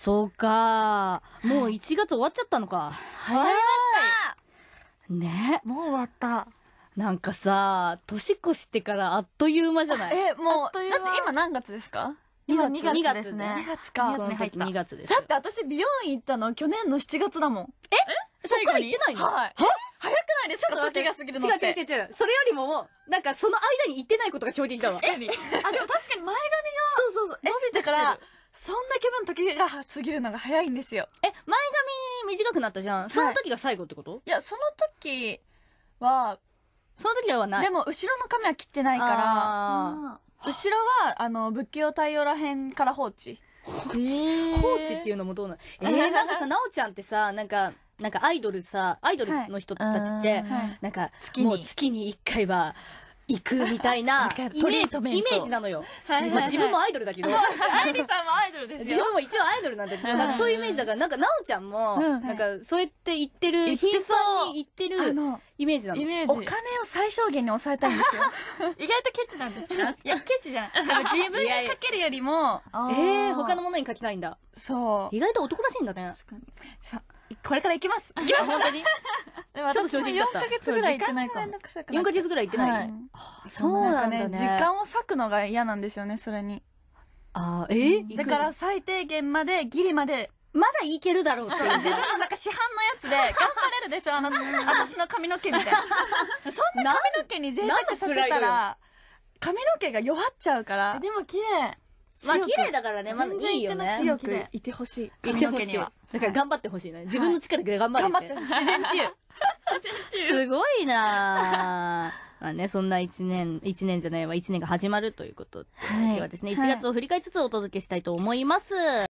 そうか。もう1月終わっちゃったのか。終わりましたね。もう終わった。なんかさ、年越してからあっという間じゃないえ、もう、だって今何月ですか2月 ,2 月ですね。2月か。2月に入った2月です。だって私美容院行ったの去年の7月だもん。えそっから行ってないのはい。早くないですか時が過ぎるの違う違う違うそれよりも、なんかその間に行ってないことが正直だわ。確かに。あ、でも確かに前髪が。そうそうそう。伸びてから、そんな気分時が過ぎるのが早いんですよ。え、前髪短くなったじゃん。その時が最後ってこと、いや、その時は、その時はない。でも、後ろの髪は切ってないから後ろは、あの、仏教太陽らへんから放置。放置、っていうのもどうなのえー、なんかさ、なおちゃんってさ、なんか、なんかアイドルさ、アイドルの人たちって、はい、なんか、もう月に1回は、行くみたいな イメージイメージなのよ、はいはい、自分もアイドルだけど愛理さんもアイドルですよ 自分も一応アイドルなんで、なんかそういうイメージだからなんか奈緒ちゃんも、なんかそうやって言ってる頻繁に言ってる、イメージなのイメージお金を最小限に抑えたいんですよ 意外とケチなんですかいやケチじゃない 自分がかけるよりもええー、他のものにかきたいんだそう意外と男らしいんだねさこれから行きます行きます本当にちょっと正直だった4ヶ月ぐらい行ってないかも4ヶ月ぐらい行ってない、はい、そうなんだね時間を割くのが嫌なんですよねそれにあえー、だから最低限までギリまでまだいけるだろうっいう自分のなんか市販のやつで頑張れるでしょあの私の髪の毛みたいなそんな髪の毛に贅沢させたら髪の毛が弱っちゃうからでも綺麗まあ綺麗だからねまだいいよね強くいてほしい髪の毛にはだから頑張ってほしいね自分の力で頑張れって、はい、自然治癒すごいなまあね、そんな一年、一年じゃないわ、一年が始まるということで、はい、今日はですね、一月を振り返りつつお届けしたいと思います。はい